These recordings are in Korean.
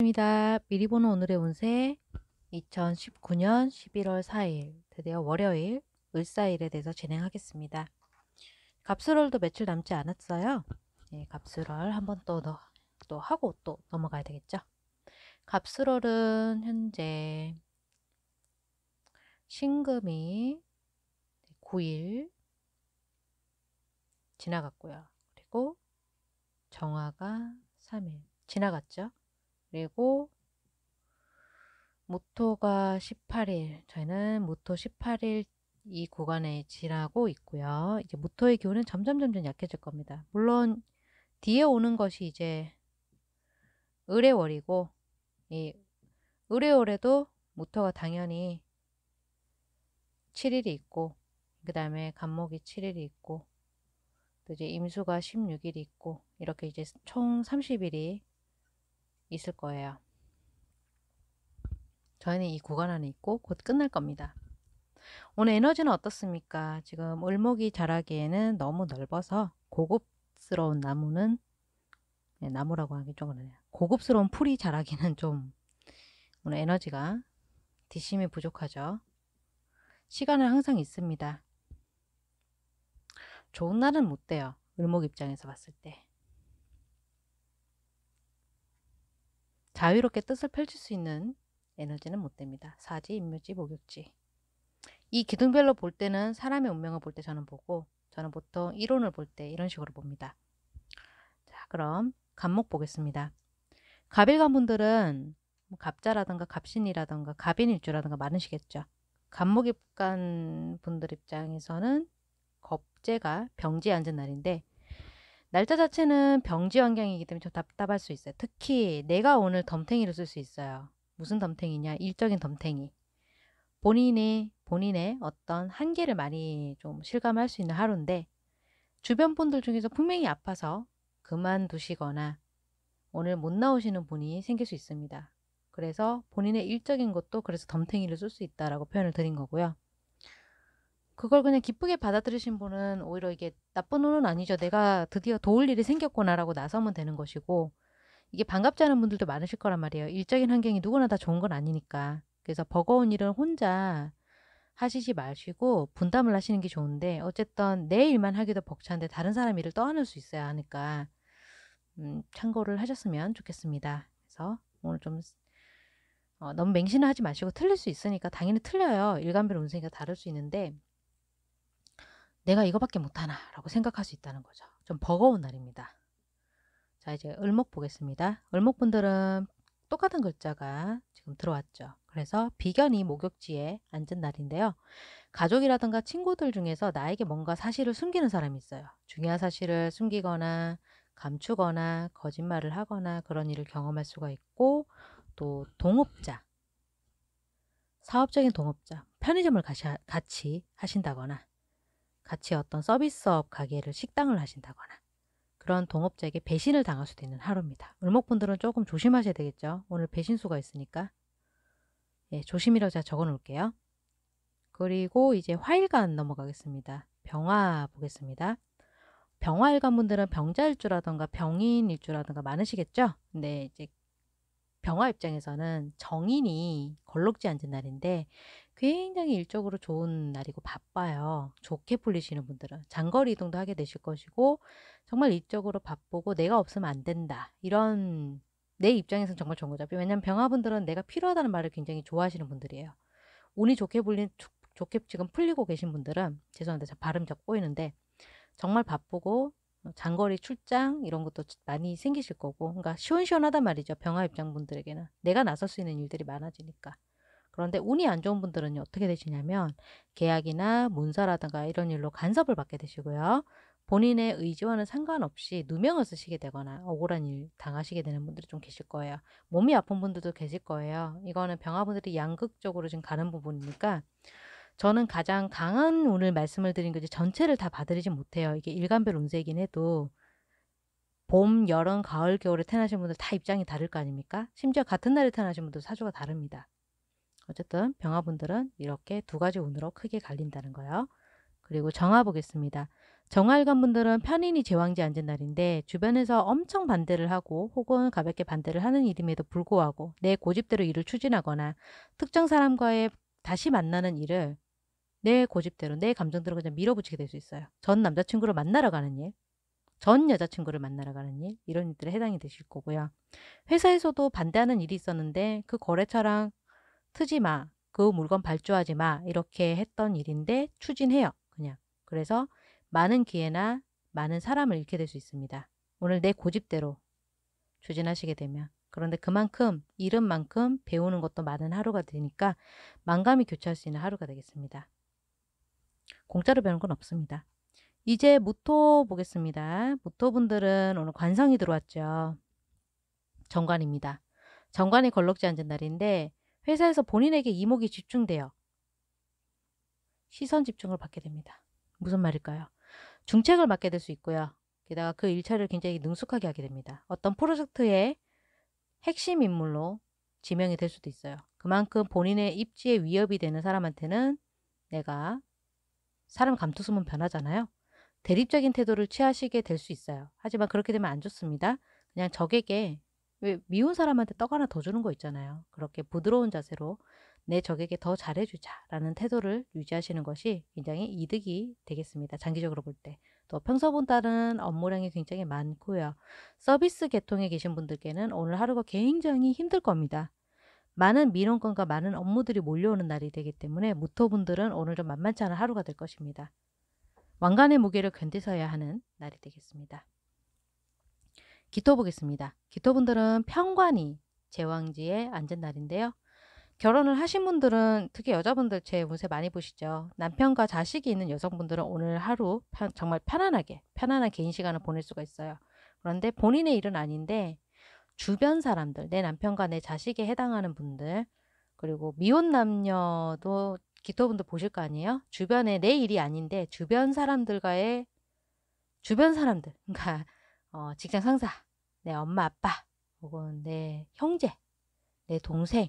입니다. 미리 보는 오늘의 운세 2019년 11월 4일 드디어 월요일 을사일에 대해서 진행하겠습니다. 갑수월도 며칠 남지 않았어요. 예, 갑수월 한번 또, 또 하고 또 넘어가야 되겠죠. 갑수월은 현재 신금이 9일 지나갔고요. 그리고 정화가 3일 지나갔죠. 그리고 모토가 18일, 저희는 모토 18일 이 구간에 지나고 있고요. 이제 모토의 기운은 점점 점점 약해질 겁니다. 물론 뒤에 오는 것이 이제 의뢰월이고 이 의뢰월에도 모토가 당연히 7일이 있고 그 다음에 간목이 7일이 있고 또 이제 임수가 16일이 있고 이렇게 이제 총 30일이 있을 거예요. 저희는 이 구간 안에 있고 곧 끝날 겁니다. 오늘 에너지는 어떻습니까? 지금 을목이 자라기에는 너무 넓어서 고급스러운 나무는 네, 나무라고 하기 좀 그러네요. 고급스러운 풀이 자라기는 좀 오늘 에너지가 뒷심이 부족하죠. 시간은 항상 있습니다. 좋은 날은 못 돼요. 을목 입장에서 봤을 때. 자유롭게 뜻을 펼칠 수 있는 에너지는 못 됩니다. 사지, 인묘지, 목욕지. 이 기둥별로 볼 때는 사람의 운명을 볼 때 저는 보고 저는 보통 이론을 볼 때 이런 식으로 봅니다. 자, 그럼 갑목 보겠습니다. 갑일간 분들은 뭐 갑자라든가 갑신이라든가 갑인일주라든가 많으시겠죠. 갑목일간 분들 입장에서는 겁재가 병지에 앉은 날인데 날짜 자체는 병지 환경이기 때문에 좀 답답할 수 있어요. 특히 내가 오늘 덤탱이를 쓸 수 있어요. 무슨 덤탱이냐? 일적인 덤탱이. 본인이 본인의 어떤 한계를 많이 좀 실감할 수 있는 하루인데 주변 분들 중에서 분명히 아파서 그만두시거나 오늘 못 나오시는 분이 생길 수 있습니다. 그래서 본인의 일적인 것도 그래서 덤탱이를 쓸 수 있다라고 표현을 드린 거고요. 그걸 그냥 기쁘게 받아들이신 분은 오히려 이게 나쁜 운은 아니죠. 내가 드디어 도울 일이 생겼구나라고 나서면 되는 것이고 이게 반갑지 않은 분들도 많으실 거란 말이에요. 일적인 환경이 누구나 다 좋은 건 아니니까. 그래서 버거운 일은 혼자 하시지 마시고 분담을 하시는 게 좋은데 어쨌든 내 일만 하기도 벅찬데 다른 사람 일을 떠안을 수 있어야 하니까 음, 참고를 하셨으면 좋겠습니다. 그래서 오늘 좀 어, 너무 맹신을 하지 마시고 틀릴 수 있으니까 당연히 틀려요. 일관별 운세가 다를 수 있는데 내가 이거밖에 못하나 라고 생각할 수 있다는 거죠. 좀 버거운 날입니다. 자 이제 을목 보겠습니다. 을목분들은 똑같은 글자가 지금 들어왔죠. 그래서 비견이 목욕지에 앉은 날인데요. 가족이라든가 친구들 중에서 나에게 뭔가 사실을 숨기는 사람이 있어요. 중요한 사실을 숨기거나 감추거나 거짓말을 하거나 그런 일을 경험할 수가 있고 또 동업자, 사업적인 동업자, 편의점을 같이 하신다거나 같이 어떤 서비스업 가게를 식당을 하신다거나 그런 동업자에게 배신을 당할 수도 있는 하루입니다. 을목분들은 조금 조심하셔야 되겠죠. 오늘 배신수가 있으니까 예, 조심이라고 제가 적어놓을게요. 그리고 이제 화일간 넘어가겠습니다. 병화 보겠습니다. 병화일간 분들은 병자일 주라던가 병인일 주라던가 많으시겠죠? 근데 이제 병화 입장에서는 정인이 걸럭지 앉은 날인데 굉장히 일적으로 좋은 날이고 바빠요. 좋게 풀리시는 분들은 장거리 이동도 하게 되실 것이고 정말 일적으로 바쁘고 내가 없으면 안 된다. 이런 내 입장에서는 정말 좋은 거죠. 왜냐면 병화분들은 내가 필요하다는 말을 굉장히 좋아하시는 분들이에요. 운이 좋게 불린 좋게 지금 풀리고 계신 분들은 죄송한데 발음 적 꼬이는데 정말 바쁘고 뭐 장거리 출장 이런 것도 많이 생기실 거고 그러니까 시원시원하단 말이죠 병화 입장 분들에게는 내가 나설 수 있는 일들이 많아지니까 그런데 운이 안 좋은 분들은 어떻게 되시냐면 계약이나 문서라든가 이런 일로 간섭을 받게 되시고요 본인의 의지와는 상관없이 누명을 쓰시게 되거나 억울한 일 당하시게 되는 분들이 좀 계실 거예요 몸이 아픈 분들도 계실 거예요 이거는 병화분들이 양극적으로 지금 가는 부분이니까 저는 가장 강한 오늘 말씀을 드린 거지 전체를 다 받아들이지 못해요. 이게 일간별 운세이긴 해도 봄, 여름, 가을, 겨울에 태어나신 분들 다 입장이 다를 거 아닙니까? 심지어 같은 날에 태어나신 분들 사주가 다릅니다. 어쨌든 병화분들은 이렇게 두 가지 운으로 크게 갈린다는 거예요. 그리고 정화 보겠습니다. 정화일관 분들은 편인이 제왕지 앉은 날인데 주변에서 엄청 반대를 하고 혹은 가볍게 반대를 하는 일임에도 불구하고 내 고집대로 일을 추진하거나 특정 사람과의 다시 만나는 일을 내 고집대로 내 감정대로 그냥 밀어붙이게 될 수 있어요. 전 남자친구를 만나러 가는 일, 전 여자친구를 만나러 가는 일 이런 일들에 해당이 되실 거고요. 회사에서도 반대하는 일이 있었는데 그 거래처랑 트지 마, 그 물건 발주하지 마 이렇게 했던 일인데 추진해요. 그냥 그래서 많은 기회나 많은 사람을 잃게 될 수 있습니다. 오늘 내 고집대로 추진하시게 되면 그런데 그만큼 이름만큼 배우는 것도 많은 하루가 되니까 만감이 교차할 수 있는 하루가 되겠습니다. 공짜로 배우는 건 없습니다. 이제 무토 보겠습니다. 무토분들은 오늘 관성이 들어왔죠. 정관입니다. 정관이 걸럭지 앉은 날인데 회사에서 본인에게 이목이 집중되어 시선 집중을 받게 됩니다. 무슨 말일까요? 중책을 맡게 될 수 있고요. 게다가 그 일처리를 굉장히 능숙하게 하게 됩니다. 어떤 프로젝트의 핵심 인물로 지명이 될 수도 있어요. 그만큼 본인의 입지에 위협이 되는 사람한테는 내가 사람 감투수면 변하잖아요. 대립적인 태도를 취하시게 될 수 있어요. 하지만 그렇게 되면 안 좋습니다. 그냥 적에게 왜 미운 사람한테 떡 하나 더 주는 거 있잖아요. 그렇게 부드러운 자세로 내 적에게 더 잘해주자라는 태도를 유지하시는 것이 굉장히 이득이 되겠습니다. 장기적으로 볼 때. 또 평소보다는 업무량이 굉장히 많고요. 서비스 계통에 계신 분들께는 오늘 하루가 굉장히 힘들 겁니다. 많은 민원권과 많은 업무들이 몰려오는 날이 되기 때문에 무토분들은 오늘 좀 만만치 않은 하루가 될 것입니다. 왕관의 무게를 견디서야 하는 날이 되겠습니다. 기토 보겠습니다. 기토분들은 평관이 제왕지에 앉은 날인데요. 결혼을 하신 분들은 특히 여자분들 제 운세 많이 보시죠. 남편과 자식이 있는 여성분들은 오늘 하루 편, 정말 편안하게 편안한 개인 시간을 보낼 수가 있어요. 그런데 본인의 일은 아닌데 주변 사람들, 내 남편과 내 자식에 해당하는 분들, 그리고 미혼 남녀도 기토분들 보실 거 아니에요? 주변에 내 일이 아닌데 주변 사람들과의 주변 사람들, 그러니까 어, 직장 상사, 내 엄마 아빠, 혹은 내 형제, 내 동생,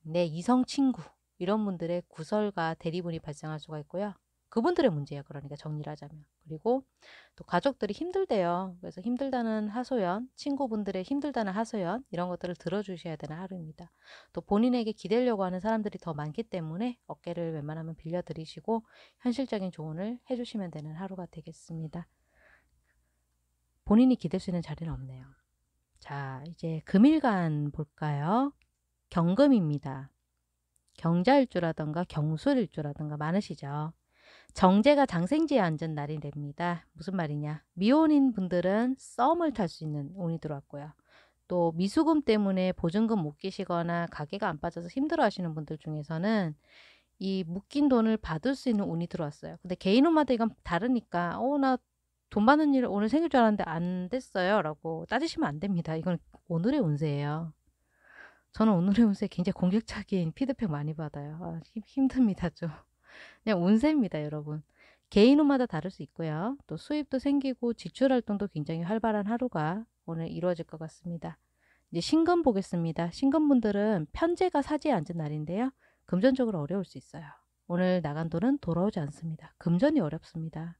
내 이성 친구 이런 분들의 구설과 대리분이 발생할 수가 있고요. 그분들의 문제예요. 그러니까 정리를 하자면. 그리고 또 가족들이 힘들대요. 그래서 힘들다는 하소연, 친구분들의 힘들다는 하소연 이런 것들을 들어주셔야 되는 하루입니다. 또 본인에게 기대려고 하는 사람들이 더 많기 때문에 어깨를 웬만하면 빌려드리시고 현실적인 조언을 해주시면 되는 하루가 되겠습니다. 본인이 기댈 수 있는 자리는 없네요. 자, 이제 금일간 볼까요? 경금입니다. 경자일주라던가 경술일주라던가 많으시죠? 정제가 장생지에 앉은 날이 됩니다. 무슨 말이냐. 미혼인 분들은 썸을 탈 수 있는 운이 들어왔고요. 또 미수금 때문에 보증금 못 끼시거나 가게가 안 빠져서 힘들어 하시는 분들 중에서는 이 묶인 돈을 받을 수 있는 운이 들어왔어요. 근데 개인운마다 이건 다르니까 어나 돈 받는 일 오늘 생길 줄 알았는데 안 됐어요 라고 따지시면 안 됩니다. 이건 오늘의 운세예요. 저는 오늘의 운세 굉장히 공격적인 피드백 많이 받아요. 아, 힘, 힘듭니다 좀. 그냥 운세입니다, 여러분. 개인호마다 다를 수 있고요. 또 수입도 생기고 지출 활동도 굉장히 활발한 하루가 오늘 이루어질 것 같습니다. 이제 신금 보겠습니다. 신금분들은 편제가 사지에 앉은 날인데요. 금전적으로 어려울 수 있어요. 오늘 나간 돈은 돌아오지 않습니다. 금전이 어렵습니다.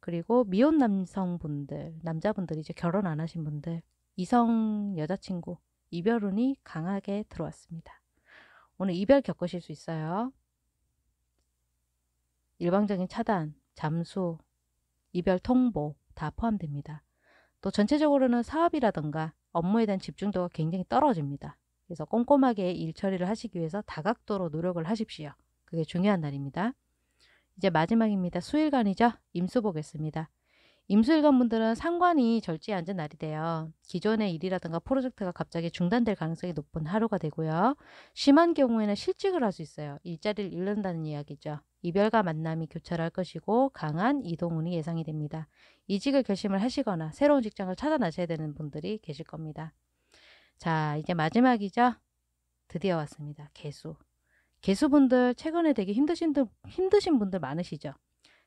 그리고 미혼 남성분들, 남자분들 이제 결혼 안 하신 분들, 이성 여자친구, 이별운이 강하게 들어왔습니다. 오늘 이별 겪으실 수 있어요. 일방적인 차단, 잠수, 이별 통보 다 포함됩니다. 또 전체적으로는 사업이라든가 업무에 대한 집중도가 굉장히 떨어집니다. 그래서 꼼꼼하게 일 처리를 하시기 위해서 다각도로 노력을 하십시오. 그게 중요한 날입니다. 이제 마지막입니다. 수일간이죠? 임수 보겠습니다. 임수일관 분들은 상관이 절지에 앉은 날이 돼요. 기존의 일이라든가 프로젝트가 갑자기 중단될 가능성이 높은 하루가 되고요. 심한 경우에는 실직을 할 수 있어요. 일자리를 잃는다는 이야기죠. 이별과 만남이 교차할 것이고 강한 이동운이 예상이 됩니다. 이직을 결심을 하시거나 새로운 직장을 찾아나셔야 되는 분들이 계실 겁니다. 자, 이제 마지막이죠. 드디어 왔습니다. 개수. 개수분들 최근에 되게 힘드신, 힘드신 분들 많으시죠?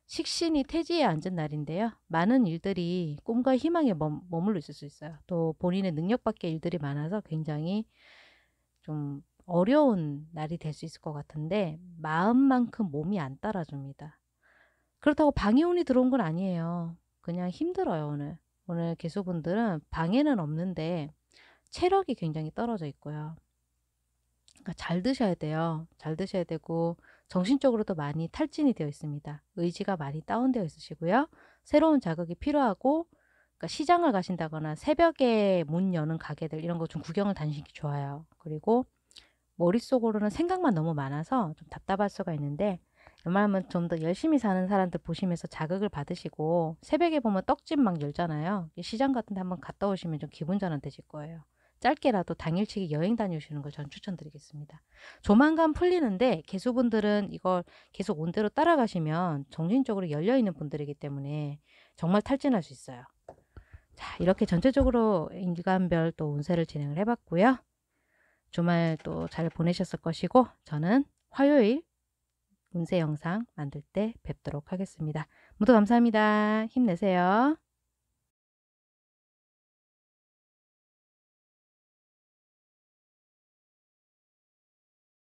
식신이 태지에 앉은 날인데요. 많은 일들이 꿈과 희망에 머물러 있을 수 있어요. 또 본인의 능력 밖의 일들이 많아서 굉장히 좀 어려운 날이 될 수 있을 것 같은데 마음만큼 몸이 안 따라줍니다. 그렇다고 방해운이 들어온 건 아니에요. 그냥 힘들어요 오늘. 오늘 개수분들은 방해는 없는데 체력이 굉장히 떨어져 있고요. 그러니까 잘 드셔야 돼요. 잘 드셔야 되고 정신적으로도 많이 탈진이 되어 있습니다. 의지가 많이 다운되어 있으시고요. 새로운 자극이 필요하고 그러니까 시장을 가신다거나 새벽에 문 여는 가게들 이런 거 좀 구경을 다니시는 게 좋아요. 그리고 머릿속으로는 생각만 너무 많아서 좀 답답할 수가 있는데 웬만하면 좀 더 열심히 사는 사람들 보시면서 자극을 받으시고 새벽에 보면 떡집 막 열잖아요. 시장 같은 데 한번 갔다 오시면 좀 기분 전환 되실 거예요. 짧게라도 당일치기 여행 다녀오시는 걸 전 추천드리겠습니다. 조만간 풀리는데 개수분들은 이걸 계속 온대로 따라가시면 정신적으로 열려있는 분들이기 때문에 정말 탈진할 수 있어요. 자, 이렇게 전체적으로 인간별 또 운세를 진행을 해봤고요. 주말 또 잘 보내셨을 것이고 저는 화요일 운세 영상 만들 때 뵙도록 하겠습니다. 모두 감사합니다. 힘내세요.